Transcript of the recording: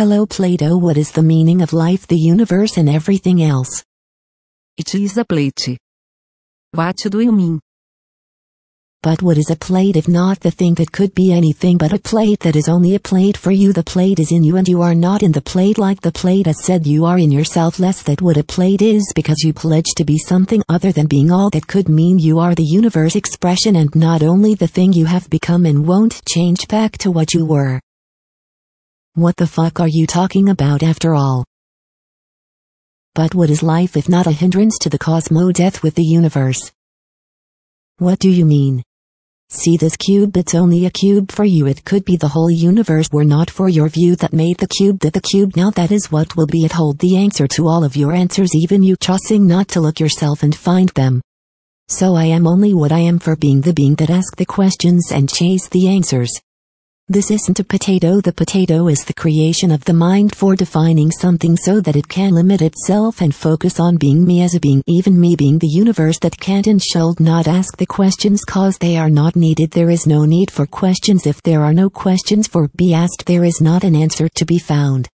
Hello Plato What is the meaning of life the universe and everything else? It is a plate. What do you mean? But what is a plate if not the thing that could be anything but a plate that is only a plate for you the plate is in you and you are not in the plate like the plate has said you are in yourself less that what a plate is because you pledge to be something other than being all that could mean you are the universe expression and not only the thing you have become and won't change back to what you were. What the fuck are you talking about after all? But what is life if not a hindrance to the cosmo death with the universe? What do you mean? See this cube it's only a cube for you it could be the whole universe were not for your view that made the cube that the cube now that is what will be it hold the answer to all of your answers even you trusting not to look yourself and find them. So I am only what I am for being the being that ask the questions and chase the answers. This isn't a potato. The potato is the creation of the mind for defining something so that it can limit itself and focus on being me as a being, even me being the universe that can't and shall not ask the questions cause they are not needed. There is no need for questions if there are no questions for be asked. There is not an answer to be found.